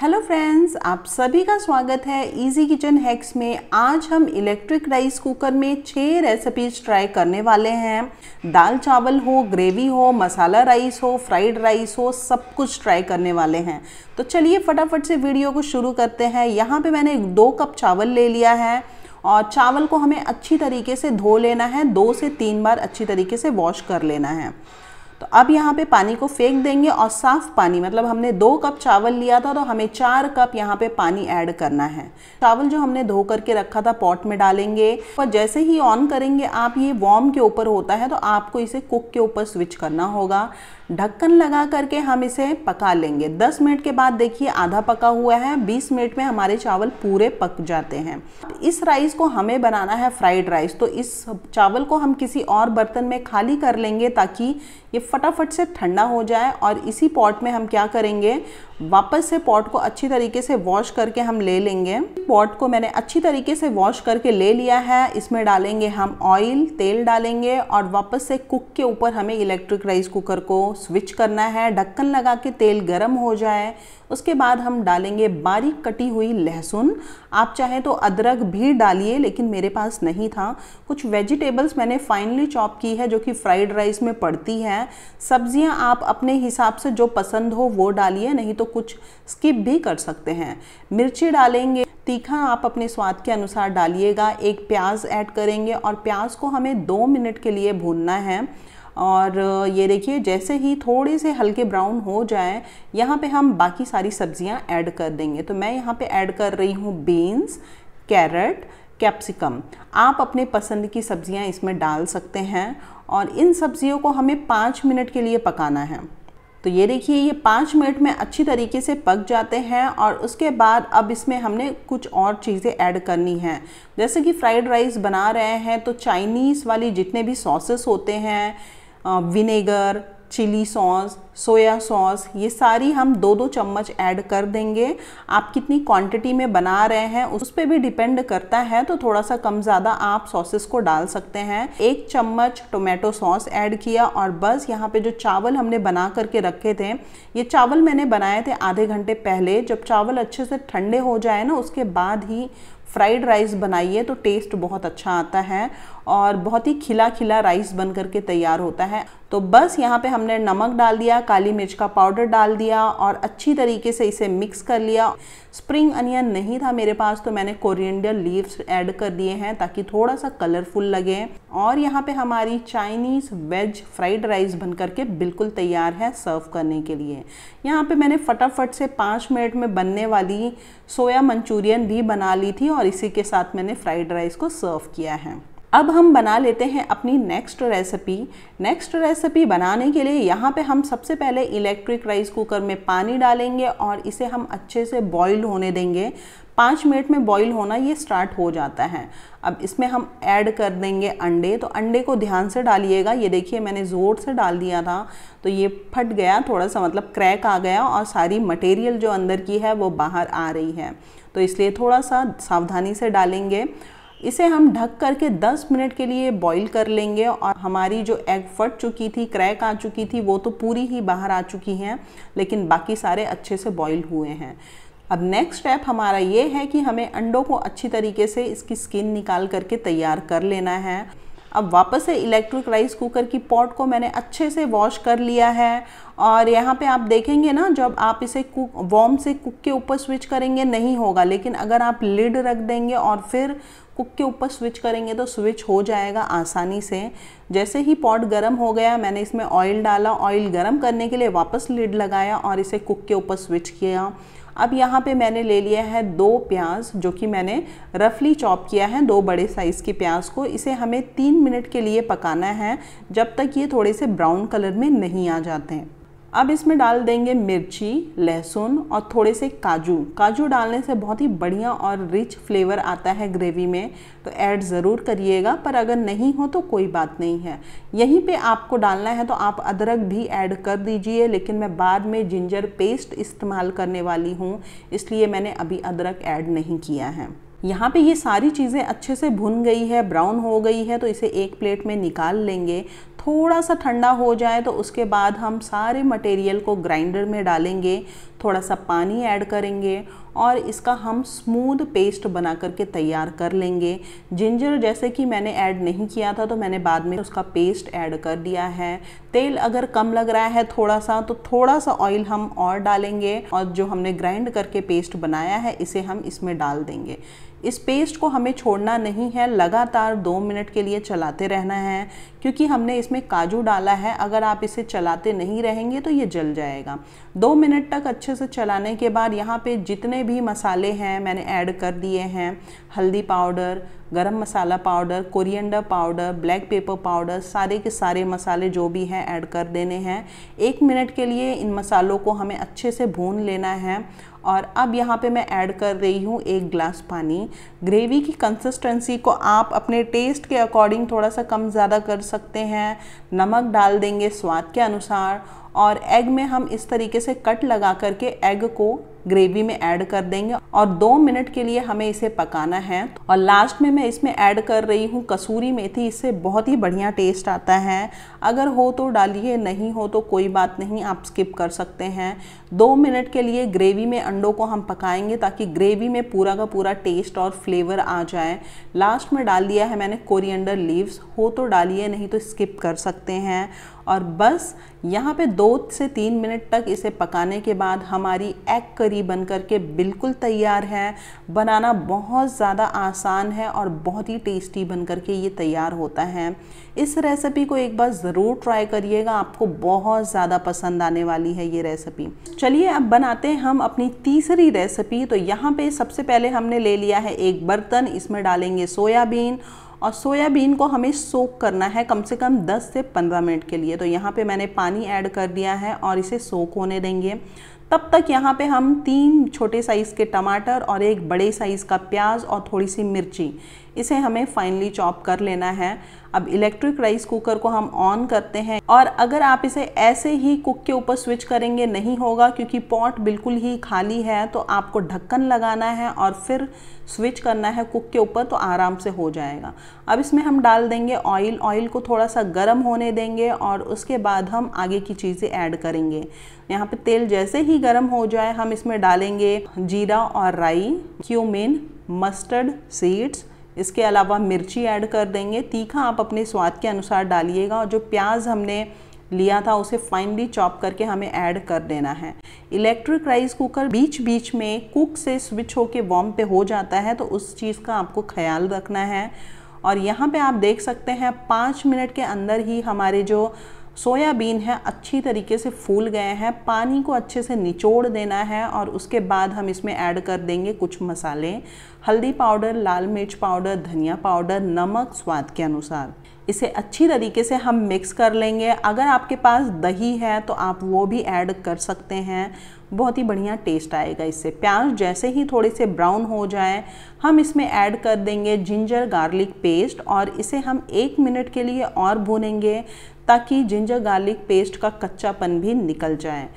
hello friends आप सभी का स्वागत है इजी किचन हैक्स में आज हम इलेक्ट्रिक राइस कुकर में छः रेसिपीज ट्राई करने वाले हैं दाल चावल हो ग्रेवी हो मसाला राइस हो फ्राइड राइस हो सब कुछ ट्राई करने वाले हैं तो चलिए फटाफट से वीडियो को शुरू करते हैं यहाँ पे मैंने दो कप चावल ले लिया है और चावल को हमें अच्छी तरीके से धो लेना है दो से तीन बार अच्छी तरीके से वॉश कर लेना है तो अब यहाँ पे पानी को फेंक देंगे और साफ़ पानी मतलब हमने दो कप चावल लिया था तो हमें चार कप यहाँ पे पानी ऐड करना है चावल जो हमने धो करके रखा था पॉट में डालेंगे और जैसे ही ऑन करेंगे आप ये वॉर्म के ऊपर होता है तो आपको इसे कुक के ऊपर स्विच करना होगा ढक्कन लगा करके हम इसे पका लेंगे 10 मिनट के बाद देखिए आधा पका हुआ है 20 मिनट में हमारे चावल पूरे पक जाते हैं इस राइस को हमें बनाना है फ्राइड राइस तो इस चावल को हम किसी और बर्तन में खाली कर लेंगे ताकि ये फटाफट से ठंडा हो जाए और इसी पॉट में हम क्या करेंगे वापस से पॉट को अच्छी तरीके से वॉश करके हम ले लेंगे पॉट को मैंने अच्छी तरीके से वॉश करके ले लिया है इसमें डालेंगे हम ऑयल तेल डालेंगे और वापस से कुक के ऊपर हमें इलेक्ट्रिक राइस कुकर को स्विच करना है ढक्कन लगा के तेल गर्म हो जाए उसके बाद हम डालेंगे बारीक कटी हुई लहसुन आप चाहें तो अदरक भी डालिए लेकिन मेरे पास नहीं था कुछ वेजिटेबल्स मैंने फाइनली चॉप की है जो कि फ्राइड राइस में पड़ती है हैं सब्जियां आप अपने हिसाब से जो पसंद हो वो डालिए नहीं तो कुछ स्किप भी कर सकते हैं मिर्ची डालेंगे तीखा आप अपने स्वाद के अनुसार डालिएगा एक प्याज ऐड करेंगे और प्याज को हमें दो मिनट के लिए भूनना है और ये देखिए जैसे ही थोड़े से हल्के ब्राउन हो जाए यहाँ पे हम बाकी सारी सब्जियाँ ऐड कर देंगे तो मैं यहाँ पे ऐड कर रही हूँ बीन्स कैरेट कैप्सिकम आप अपने पसंद की सब्जियां इसमें डाल सकते हैं और इन सब्जियों को हमें पाँच मिनट के लिए पकाना है तो ये देखिए ये पाँच मिनट में अच्छी तरीके से पक जाते हैं और उसके बाद अब इसमें हमने कुछ और चीज़ें ऐड करनी हैं जैसे कि फ्राइड राइस बना रहे हैं तो चाइनीज़ वाली जितने भी सॉसेस होते हैं vinegar chilli sauce soya sauce ये सारी हम दो दो चम्मच ऐड कर देंगे आप कितनी क्वांटिटी में बना रहे हैं उस पर भी डिपेंड करता है तो थोड़ा सा कम ज़्यादा आप सॉसेस को डाल सकते हैं एक चम्मच टोमेटो सॉस ऐड किया और बस यहाँ पे जो चावल हमने बना करके रखे थे ये चावल मैंने बनाए थे आधे घंटे पहले जब चावल अच्छे से ठंडे हो जाए ना उसके बाद ही फ्राइड राइस बनाइए तो टेस्ट बहुत अच्छा आता है और बहुत ही खिला खिला राइस बन करके तैयार होता है तो बस यहाँ पे हमने नमक डाल दिया काली मिर्च का पाउडर डाल दिया और अच्छी तरीके से इसे मिक्स कर लिया स्प्रिंग अनियन नहीं था मेरे पास तो मैंने कोरिएंडर लीव्स ऐड कर दिए हैं ताकि थोड़ा सा कलरफुल लगे और यहाँ पे हमारी चाइनीज़ वेज फ्राइड राइस बन करके बिल्कुल तैयार है सर्व करने के लिए यहाँ पे मैंने फटाफट से पाँच मिनट में बनने वाली सोया मंचूरियन भी बना ली थी और इसी के साथ मैंने फ्राइड राइस को सर्व किया है अब हम बना लेते हैं अपनी नेक्स्ट रेसिपी नेक्स्ट रेसिपी बनाने के लिए यहाँ पे हम सबसे पहले इलेक्ट्रिक राइस कुकर में पानी डालेंगे और इसे हम अच्छे से बॉईल होने देंगे पाँच मिनट में बॉईल होना ये स्टार्ट हो जाता है अब इसमें हम ऐड कर देंगे अंडे तो अंडे को ध्यान से डालिएगा ये देखिए मैंने ज़ोर से डाल दिया था तो ये फट गया थोड़ा सा मतलब क्रैक आ गया और सारी मटेरियल जो अंदर की है वो बाहर आ रही है तो इसलिए थोड़ा सा सावधानी से डालेंगे इसे हम ढक करके 10 मिनट के लिए बॉईल कर लेंगे और हमारी जो एग फट चुकी थी क्रैक आ चुकी थी वो तो पूरी ही बाहर आ चुकी हैं लेकिन बाकी सारे अच्छे से बॉईल हुए हैं अब नेक्स्ट स्टेप हमारा ये है कि हमें अंडों को अच्छी तरीके से इसकी स्किन निकाल करके तैयार कर लेना है अब वापस से इलेक्ट्रिक राइस कुकर की पॉट को मैंने अच्छे से वॉश कर लिया है और यहाँ पे आप देखेंगे ना जब आप इसे कुक वॉम से कुक के ऊपर स्विच करेंगे नहीं होगा लेकिन अगर आप लिड रख देंगे और फिर कुक के ऊपर स्विच करेंगे तो स्विच हो जाएगा आसानी से जैसे ही पॉट गर्म हो गया मैंने इसमें ऑयल डाला ऑयल गर्म करने के लिए वापस लिड लगाया और इसे कुक के ऊपर स्विच किया अब यहाँ पे मैंने ले लिया है दो प्याज जो कि मैंने रफली चॉप किया है दो बड़े साइज़ के प्याज को इसे हमें तीन मिनट के लिए पकाना है जब तक ये थोड़े से ब्राउन कलर में नहीं आ जाते हैं अब इसमें डाल देंगे मिर्ची लहसुन और थोड़े से काजू काजू डालने से बहुत ही बढ़िया और रिच फ्लेवर आता है ग्रेवी में तो ऐड ज़रूर करिएगा पर अगर नहीं हो तो कोई बात नहीं है यहीं पे आपको डालना है तो आप अदरक भी ऐड कर दीजिए लेकिन मैं बाद में जिंजर पेस्ट इस्तेमाल करने वाली हूँ इसलिए मैंने अभी अदरक ऐड नहीं किया है यहाँ पे ये सारी चीज़ें अच्छे से भुन गई है ब्राउन हो गई है तो इसे एक प्लेट में निकाल लेंगे थोड़ा सा ठंडा हो जाए तो उसके बाद हम सारे मटेरियल को ग्राइंडर में डालेंगे थोड़ा सा पानी ऐड करेंगे और इसका हम स्मूद पेस्ट बना करके तैयार कर लेंगे जिंजर जैसे कि मैंने ऐड नहीं किया था तो मैंने बाद में उसका पेस्ट ऐड कर दिया है तेल अगर कम लग रहा है थोड़ा सा तो थोड़ा सा ऑयल हम और डालेंगे और जो हमने ग्राइंड करके पेस्ट बनाया है इसे हम इसमें डाल देंगे इस पेस्ट को हमें छोड़ना नहीं है लगातार दो मिनट के लिए चलाते रहना है क्योंकि हमने इसमें काजू डाला है अगर आप इसे चलाते नहीं रहेंगे तो ये जल जाएगा दो मिनट तक अच्छे से चलाने के बाद यहाँ पे जितने भी मसाले हैं मैंने ऐड कर दिए हैं हल्दी powder garam masala powder coriander powder black pepper powder सारे के सारे मसाले जो भी हैं ऐड कर देने हैं एक मिनट के लिए इन मसालों को हमें अच्छे से भून लेना है और अब यहाँ पे मैं ऐड कर रही हूँ एक ग्लास पानी ग्रेवी की कंसिस्टेंसी को आप अपने टेस्ट के अकॉर्डिंग थोड़ा सा कम ज़्यादा कर सकते हैं नमक डाल देंगे स्वाद के अनुसार और एग में हम इस तरीके से कट लगा करके एग को ग्रेवी में ऐड कर देंगे और दो मिनट के लिए हमें इसे पकाना है और लास्ट में मैं इसमें ऐड कर रही हूँ कसूरी मेथी इससे बहुत ही बढ़िया टेस्ट आता है अगर हो तो डालिए नहीं हो तो कोई बात नहीं आप स्किप कर सकते हैं दो मिनट के लिए ग्रेवी में अंडों को हम पकाएंगे ताकि ग्रेवी में पूरा का पूरा टेस्ट और फ्लेवर आ जाए लास्ट में डाल दिया है मैंने कोरिएंडर लीव्स हो तो डालिए नहीं तो स्किप कर सकते हैं और बस यहाँ पे दो से तीन मिनट तक इसे पकाने के बाद हमारी एग करी बन कर के बिल्कुल तैयार है बनाना बहुत ज़्यादा आसान है और बहुत ही टेस्टी बन कर के ये तैयार होता है इस रेसिपी को एक बार ज़रूर ट्राई करिएगा आपको बहुत ज़्यादा पसंद आने वाली है ये रेसिपी चलिए अब बनाते हैं हम अपनी तीसरी रेसिपी तो यहाँ पर सबसे पहले हमने ले लिया है एक बर्तन इसमें डालेंगे सोयाबीन और सोयाबीन को हमें सोक करना है कम से कम 10 से 15 मिनट के लिए तो यहाँ पे मैंने पानी ऐड कर दिया है और इसे सोक होने देंगे तब तक यहाँ पे हम तीन छोटे साइज़ के टमाटर और एक बड़े साइज़ का प्याज और थोड़ी सी मिर्ची इसे हमें फाइनली चॉप कर लेना है अब इलेक्ट्रिक राइस कुकर को हम ऑन करते हैं और अगर आप इसे ऐसे ही कुक के ऊपर स्विच करेंगे नहीं होगा क्योंकि पॉट बिल्कुल ही खाली है तो आपको ढक्कन लगाना है और फिर स्विच करना है कुक के ऊपर तो आराम से हो जाएगा अब इसमें हम डाल देंगे ऑयल ऑयल को थोड़ा सा गर्म होने देंगे और उसके बाद हम आगे की चीज़ें ऐड करेंगे यहाँ पे तेल जैसे ही गर्म हो जाए हम इसमें डालेंगे जीरा और राई क्यूमिन मस्टर्ड सीड्स इसके अलावा मिर्ची ऐड कर देंगे तीखा आप अपने स्वाद के अनुसार डालिएगा और जो प्याज हमने लिया था उसे फाइनली चॉप करके हमें ऐड कर देना है इलेक्ट्रिक राइस कुकर बीच बीच में कुक से स्विच होके वॉम पे हो जाता है तो उस चीज़ का आपको ख्याल रखना है और यहाँ पे आप देख सकते हैं पाँच मिनट के अंदर ही हमारे जो सोयाबीन है अच्छी तरीके से फूल गए हैं पानी को अच्छे से निचोड़ देना है और उसके बाद हम इसमें ऐड कर देंगे कुछ मसाले हल्दी पाउडर लाल मिर्च पाउडर धनिया पाउडर नमक स्वाद के अनुसार इसे अच्छी तरीके से हम मिक्स कर लेंगे अगर आपके पास दही है तो आप वो भी ऐड कर सकते हैं बहुत ही बढ़िया टेस्ट आएगा इससे प्याज जैसे ही थोड़े से ब्राउन हो जाए हम इसमें ऐड कर देंगे जिंजर गार्लिक पेस्ट और इसे हम एक मिनट के लिए और भूनेंगे ताकि जिंजर गार्लिक पेस्ट का कच्चापन भी निकल जाए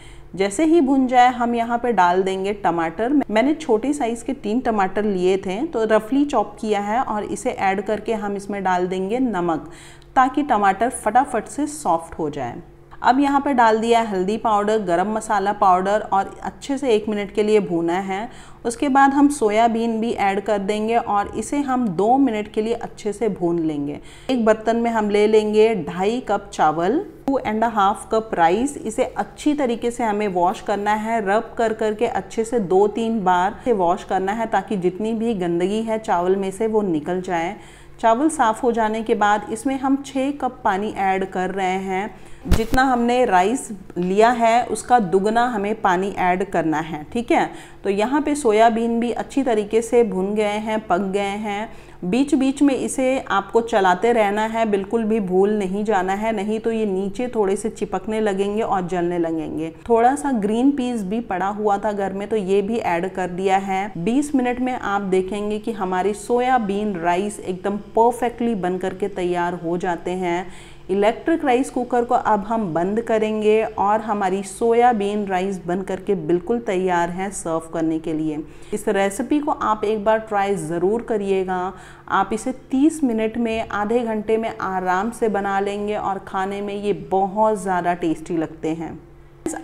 जैसे ही भुन जाए हम यहाँ पे डाल देंगे टमाटर मैंने छोटे साइज़ के तीन टमाटर लिए थे तो रफली चॉप किया है और इसे ऐड करके हम इसमें डाल देंगे नमक ताकि टमाटर फटाफट से सॉफ्ट हो जाए अब यहाँ पर डाल दिया हल्दी पाउडर गरम मसाला पाउडर और अच्छे से एक मिनट के लिए भूना है उसके बाद हम सोयाबीन भी ऐड कर देंगे और इसे हम दो मिनट के लिए अच्छे से भून लेंगे एक बर्तन में हम ले लेंगे ढाई कप चावल two and half cup rice इसे अच्छी तरीके से हमें वॉश करना है रब कर करके अच्छे से दो तीन बार से वॉश करना है ताकि जितनी भी गंदगी है चावल में से वो निकल जाए चावल साफ़ हो जाने के बाद इसमें हम छः कप पानी ऐड कर रहे हैं जितना हमने राइस लिया है उसका दुगना हमें पानी ऐड करना है ठीक है तो यहाँ पे सोयाबीन भी अच्छी तरीके से भुन गए हैं पक गए हैं बीच बीच में इसे आपको चलाते रहना है बिल्कुल भी भूल नहीं जाना है नहीं तो ये नीचे थोड़े से चिपकने लगेंगे और जलने लगेंगे थोड़ा सा ग्रीन पीस भी पड़ा हुआ था घर में तो ये भी ऐड कर दिया है 20 मिनट में आप देखेंगे कि हमारी सोयाबीन राइस एकदम परफेक्टली बन करके तैयार हो जाते हैं इलेक्ट्रिक राइस कुकर को अब हम बंद करेंगे और हमारी सोयाबीन राइस बन करके बिल्कुल तैयार है सर्व करने के लिए इस रेसिपी को आप एक बार ट्राई ज़रूर करिएगा आप इसे 30 मिनट में आधे घंटे में आराम से बना लेंगे और खाने में ये बहुत ज़्यादा टेस्टी लगते हैं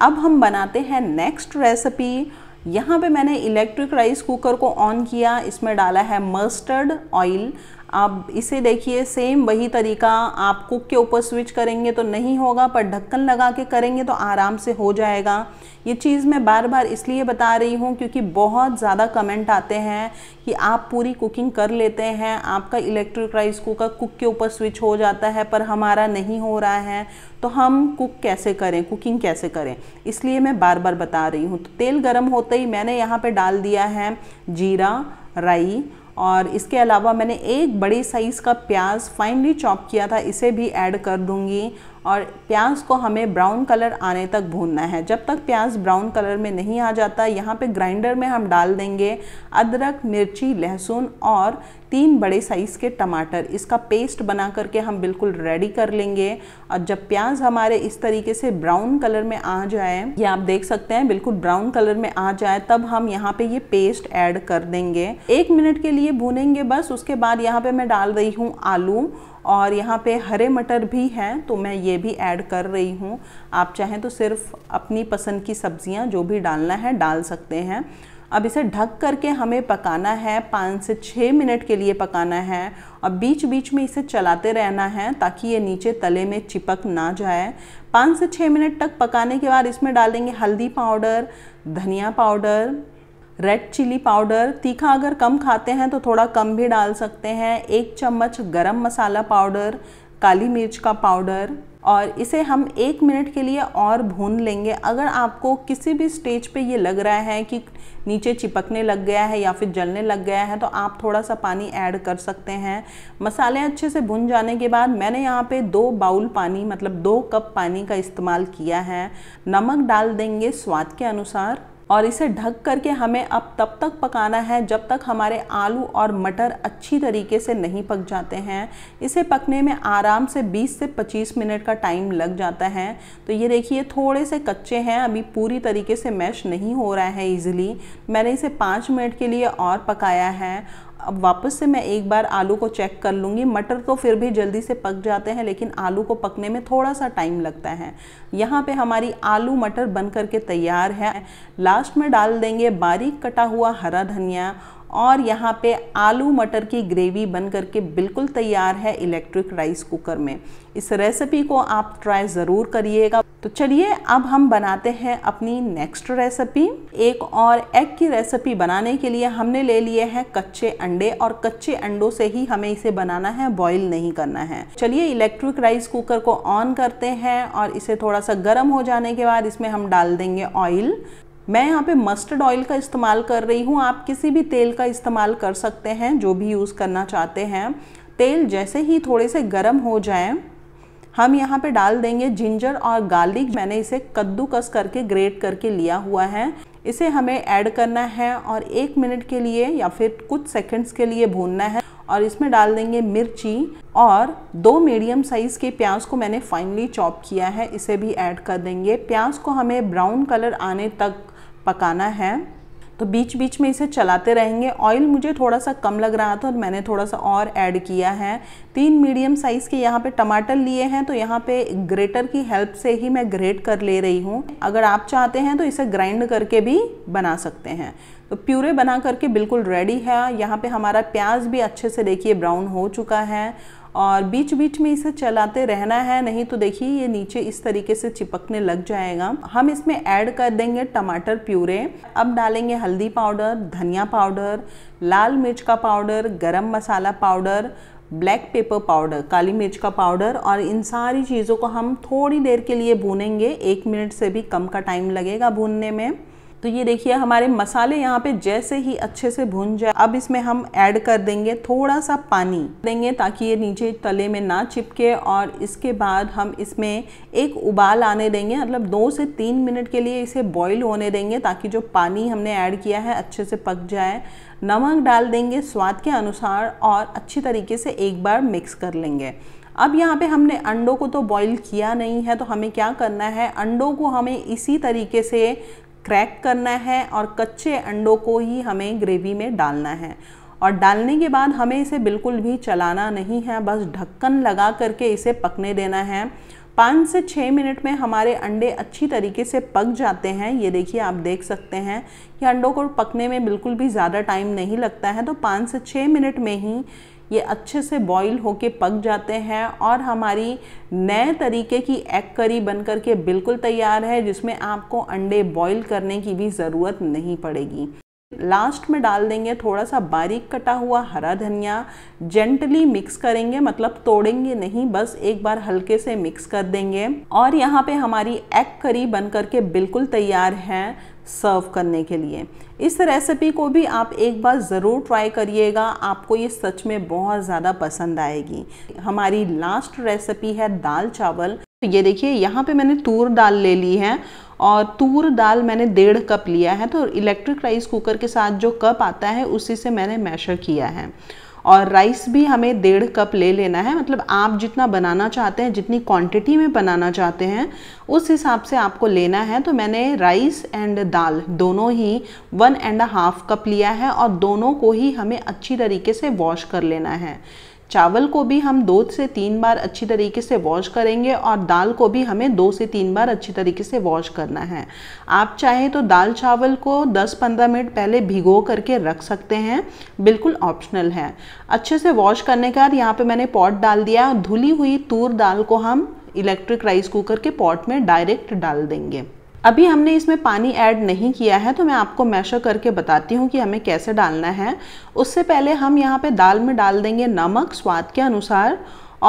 अब हम बनाते हैं नेक्स्ट रेसिपी यहाँ पे मैंने इलेक्ट्रिक राइस कुकर को ऑन किया इसमें डाला है मस्टर्ड ऑयल आप इसे देखिए सेम वही तरीका आप कुक के ऊपर स्विच करेंगे तो नहीं होगा पर ढक्कन लगा के करेंगे तो आराम से हो जाएगा ये चीज़ मैं बार बार इसलिए बता रही हूँ क्योंकि बहुत ज़्यादा कमेंट आते हैं कि आप पूरी कुकिंग कर लेते हैं आपका इलेक्ट्रिक राइस कुकर कुक के ऊपर स्विच हो जाता है पर हमारा नहीं हो रहा है तो हम कुक कैसे करें कुकिंग कैसे करें इसलिए मैं बार बार बता रही हूँ तो तेल गर्म होते ही मैंने यहाँ पर डाल दिया है जीरा राई और इसके अलावा मैंने एक बड़े साइज़ का प्याज फाइनली चॉप किया था इसे भी ऐड कर दूंगी और प्याज को हमें ब्राउन कलर आने तक भूनना है जब तक प्याज ब्राउन कलर में नहीं आ जाता यहाँ पे ग्राइंडर में हम डाल देंगे अदरक मिर्ची लहसुन और तीन बड़े साइज़ के टमाटर इसका पेस्ट बना करके हम बिल्कुल रेडी कर लेंगे और जब प्याज हमारे इस तरीके से ब्राउन कलर में आ जाए ये आप देख सकते हैं बिल्कुल ब्राउन कलर में आ जाए तब हम यहाँ पे ये पेस्ट ऐड कर देंगे एक मिनट के लिए भूनेंगे बस उसके बाद यहाँ पे मैं डाल रही हूँ आलू और यहाँ पे हरे मटर भी हैं तो मैं ये भी ऐड कर रही हूँ आप चाहें तो सिर्फ अपनी पसंद की सब्जियाँ जो भी डालना है डाल सकते हैं अब इसे ढक करके हमें पकाना है पाँच से छः मिनट के लिए पकाना है और बीच बीच में इसे चलाते रहना है ताकि ये नीचे तले में चिपक ना जाए पाँच से छः मिनट तक पकाने के बाद इसमें डालेंगे हल्दी पाउडर धनिया पाउडर रेड चिली पाउडर तीखा अगर कम खाते हैं तो थोड़ा कम भी डाल सकते हैं एक चम्मच गरम मसाला पाउडर काली मिर्च का पाउडर और इसे हम एक मिनट के लिए और भून लेंगे अगर आपको किसी भी स्टेज पे ये लग रहा है कि नीचे चिपकने लग गया है या फिर जलने लग गया है तो आप थोड़ा सा पानी ऐड कर सकते हैं मसाले अच्छे से भुन जाने के बाद मैंने यहाँ पे दो बाउल पानी मतलब दो कप पानी का इस्तेमाल किया है नमक डाल देंगे स्वाद के अनुसार और इसे ढक करके हमें अब तब तक पकाना है जब तक हमारे आलू और मटर अच्छी तरीके से नहीं पक जाते हैं इसे पकने में आराम से 20 से 25 मिनट का टाइम लग जाता है तो ये देखिए थोड़े से कच्चे हैं अभी पूरी तरीके से मैश नहीं हो रहा है ईज़िली मैंने इसे पाँच मिनट के लिए और पकाया है अब वापस से मैं एक बार आलू को चेक कर लूँगी मटर तो फिर भी जल्दी से पक जाते हैं लेकिन आलू को पकने में थोड़ा सा टाइम लगता है यहाँ पे हमारी आलू मटर बन करके तैयार है लास्ट में डाल देंगे बारीक कटा हुआ हरा धनिया और यहाँ पे आलू मटर की ग्रेवी बन करके बिल्कुल तैयार है इलेक्ट्रिक राइस कुकर में इस रेसिपी को आप ट्राई ज़रूर करिएगा तो चलिए अब हम बनाते हैं अपनी नेक्स्ट रेसिपी एक और एग की रेसिपी बनाने के लिए हमने ले लिए हैं कच्चे अंडे और कच्चे अंडों से ही हमें इसे बनाना है बॉईल नहीं करना है चलिए इलेक्ट्रिक राइस कुकर को ऑन करते हैं और इसे थोड़ा सा गर्म हो जाने के बाद इसमें हम डाल देंगे ऑयल मैं यहाँ पे मस्टर्ड ऑयल का इस्तेमाल कर रही हूँ आप किसी भी तेल का इस्तेमाल कर सकते हैं जो भी यूज़ करना चाहते हैं तेल जैसे ही थोड़े से गर्म हो जाए हम यहाँ पे डाल देंगे जिंजर और गार्लिक मैंने इसे कद्दूकस करके ग्रेट करके लिया हुआ है इसे हमें ऐड करना है और एक मिनट के लिए या फिर कुछ सेकंड्स के लिए भूनना है और इसमें डाल देंगे मिर्ची और दो मीडियम साइज़ के प्याज को मैंने फाइनली चॉप किया है इसे भी ऐड कर देंगे प्याज को हमें ब्राउन कलर आने तक पकाना है तो बीच बीच में इसे चलाते रहेंगे ऑयल मुझे थोड़ा सा कम लग रहा था और मैंने थोड़ा सा और ऐड किया है तीन मीडियम साइज़ के यहाँ पे टमाटर लिए हैं तो यहाँ पे ग्रेटर की हेल्प से ही मैं ग्रेट कर ले रही हूँ अगर आप चाहते हैं तो इसे ग्राइंड करके भी बना सकते हैं तो प्यूरे बना करके बिल्कुल रेडी है यहाँ पर हमारा प्याज भी अच्छे से देखिए ब्राउन हो चुका है और बीच बीच में इसे चलाते रहना है नहीं तो देखिए ये नीचे इस तरीके से चिपकने लग जाएगा हम इसमें ऐड कर देंगे टमाटर प्यूरे अब डालेंगे हल्दी पाउडर धनिया पाउडर लाल मिर्च का powder garam masala powder black pepper powder काली मिर्च का पाउडर और इन सारी चीज़ों को हम थोड़ी देर के लिए भूनेंगे एक मिनट से भी कम का टाइम लगेगा भूनने में तो ये देखिए हमारे मसाले यहाँ पे जैसे ही अच्छे से भुन जाए अब इसमें हम ऐड कर देंगे थोड़ा सा पानी देंगे ताकि ये नीचे तले में ना चिपके और इसके बाद हम इसमें एक उबाल आने देंगे मतलब दो से तीन मिनट के लिए इसे बॉईल होने देंगे ताकि जो पानी हमने ऐड किया है अच्छे से पक जाए नमक डाल देंगे स्वाद के अनुसार और अच्छी तरीके से एक बार मिक्स कर लेंगे अब यहाँ पे हमने अंडों को तो बॉईल किया नहीं है तो हमें क्या करना है अंडों को हमें इसी तरीके से क्रैक करना है और कच्चे अंडों को ही हमें ग्रेवी में डालना है और डालने के बाद हमें इसे बिल्कुल भी चलाना नहीं है बस ढक्कन लगा करके इसे पकने देना है पाँच से छः मिनट में हमारे अंडे अच्छी तरीके से पक जाते हैं ये देखिए आप देख सकते हैं कि अंडों को पकने में बिल्कुल भी ज़्यादा टाइम नहीं लगता है तो पाँच से छः मिनट में ही ये अच्छे से बॉईल होके पक जाते हैं और हमारी नए तरीके की एग करी बन कर के बिल्कुल तैयार है जिसमें आपको अंडे बॉईल करने की भी ज़रूरत नहीं पड़ेगी लास्ट में डाल देंगे थोड़ा सा बारीक कटा हुआ हरा धनिया जेंटली मिक्स करेंगे मतलब तोड़ेंगे नहीं बस एक बार हल्के से मिक्स कर देंगे और यहाँ पे हमारी एग करी बन करके बिल्कुल तैयार है सर्व करने के लिए इस रेसिपी को भी आप एक बार ज़रूर ट्राई करिएगा आपको ये सच में बहुत ज़्यादा पसंद आएगी हमारी लास्ट रेसिपी है दाल चावल तो ये देखिए यहाँ पे मैंने तूर दाल ले ली है और तूर दाल मैंने डेढ़ कप लिया है तो इलेक्ट्रिक राइस कुकर के साथ जो कप आता है उसी से मैंने मैशर किया है और राइस भी हमें डेढ़ कप ले लेना है मतलब आप जितना बनाना चाहते हैं जितनी क्वांटिटी में बनाना चाहते हैं उस हिसाब से आपको लेना है तो मैंने राइस एंड दाल दोनों ही वन एंड हाफ कप लिया है और दोनों को ही हमें अच्छी तरीके से वॉश कर लेना है चावल को भी हम दो से तीन बार अच्छी तरीके से वॉश करेंगे और दाल को भी हमें दो से तीन बार अच्छी तरीके से वॉश करना है आप चाहें तो दाल चावल को 10-15 मिनट पहले भिगो करके रख सकते हैं बिल्कुल ऑप्शनल है अच्छे से वॉश करने के बाद यहाँ पे मैंने पॉट डाल दिया धुली हुई तूर दाल को हम इलेक्ट्रिक राइस कुकर के पॉट में डायरेक्ट डाल देंगे अभी हमने इसमें पानी ऐड नहीं किया है तो मैं आपको मैशर करके बताती हूँ कि हमें कैसे डालना है उससे पहले हम यहाँ पे दाल में डाल देंगे नमक स्वाद के अनुसार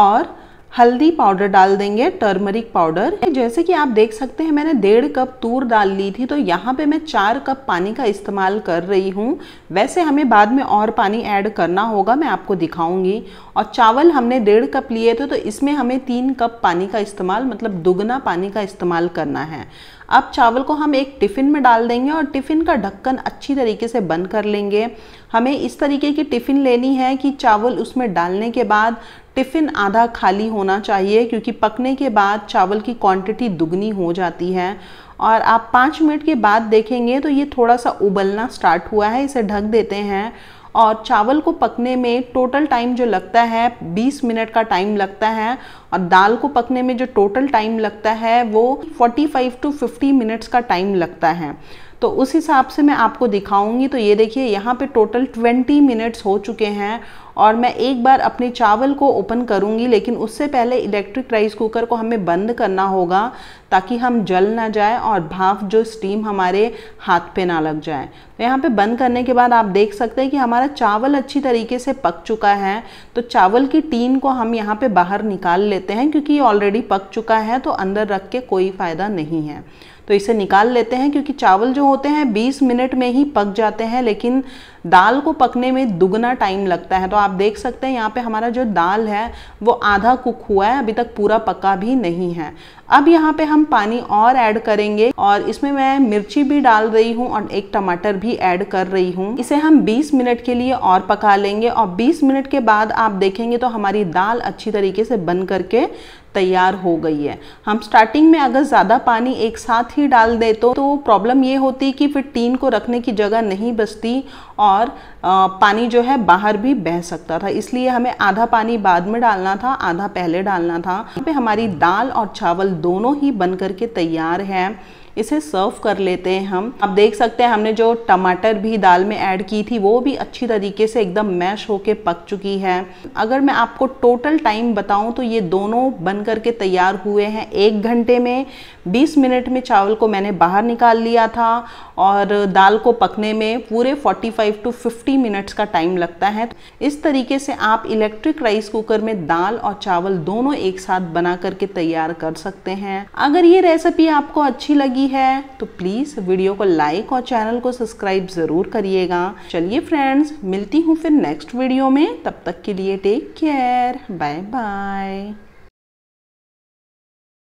और हल्दी पाउडर डाल देंगे टर्मरिक पाउडर जैसे कि आप देख सकते हैं मैंने डेढ़ कप तूर डाल ली थी तो यहाँ पे मैं चार कप पानी का इस्तेमाल कर रही हूँ वैसे हमें बाद में और पानी ऐड करना होगा मैं आपको दिखाऊंगी और चावल हमने डेढ़ कप लिए थे तो इसमें हमें तीन कप पानी का इस्तेमाल मतलब दुगना पानी का इस्तेमाल करना है अब चावल को हम एक टिफ़िन में डाल देंगे और टिफ़िन का ढक्कन अच्छी तरीके से बंद कर लेंगे हमें इस तरीके की टिफ़िन लेनी है कि चावल उसमें डालने के बाद टिफ़िन आधा खाली होना चाहिए क्योंकि पकने के बाद चावल की क्वांटिटी दुगनी हो जाती है और आप पाँच मिनट के बाद देखेंगे तो ये थोड़ा सा उबलना स्टार्ट हुआ है इसे ढक देते हैं और चावल को पकने में टोटल टाइम जो लगता है 20 मिनट का टाइम लगता है और दाल को पकने में जो टोटल टाइम लगता है वो 45 टू फिफ्टी मिनट्स का टाइम लगता है तो उस हिसाब से मैं आपको दिखाऊंगी तो ये देखिए यहाँ पे टोटल 20 मिनट्स हो चुके हैं और मैं एक बार अपने चावल को ओपन करूँगी लेकिन उससे पहले इलेक्ट्रिक राइस कुकर को हमें बंद करना होगा ताकि हम जल ना जाए और भाप जो स्टीम हमारे हाथ पे ना लग जाए तो यहाँ पे बंद करने के बाद आप देख सकते हैं कि हमारा चावल अच्छी तरीके से पक चुका है तो चावल की टीन को हम यहाँ पे बाहर निकाल लेते हैं क्योंकि ऑलरेडी पक चुका है तो अंदर रख के कोई फ़ायदा नहीं है तो इसे निकाल लेते हैं क्योंकि चावल जो होते हैं 20 मिनट में ही पक जाते हैं लेकिन दाल को पकने में दुगना टाइम लगता है तो आप देख सकते हैं यहाँ पे हमारा जो दाल है वो आधा कुक हुआ है अभी तक पूरा पका भी नहीं है अब यहाँ पे हम पानी और ऐड करेंगे और इसमें मैं मिर्ची भी डाल रही हूँ और एक टमाटर भी ऐड कर रही हूँ इसे हम 20 मिनट के लिए और पका लेंगे और 20 मिनट के बाद आप देखेंगे तो हमारी दाल अच्छी तरीके से बन करके तैयार हो गई है हम स्टार्टिंग में अगर ज़्यादा पानी एक साथ ही डाल दें तो, तो प्रॉब्लम ये होती कि फिर टीन को रखने की जगह नहीं बचती और और पानी जो है बाहर भी बह सकता था इसलिए हमें आधा पानी बाद में डालना था आधा पहले डालना था यहाँ पे हमारी दाल और चावल दोनों ही बन करके तैयार है इसे सर्व कर लेते हैं हम आप देख सकते हैं हमने जो टमाटर भी दाल में ऐड की थी वो भी अच्छी तरीके से एकदम मैश होके पक चुकी है अगर मैं आपको टोटल टाइम बताऊं तो ये दोनों बन करके तैयार हुए हैं एक घंटे में 20 मिनट में चावल को मैंने बाहर निकाल लिया था और दाल को पकने में पूरे 45 टू 50 मिनट्स का टाइम लगता है इस तरीके से आप इलेक्ट्रिक राइस कुकर में दाल और चावल दोनों एक साथ बना करके तैयार कर सकते हैं अगर ये रेसिपी आपको अच्छी लगी है तो प्लीज़ वीडियो को लाइक और चैनल को सब्सक्राइब ज़रूर करिएगा चलिए फ्रेंड्स मिलती हूँ फिर नेक्स्ट वीडियो में तब तक के लिए टेक केयर बाय बाय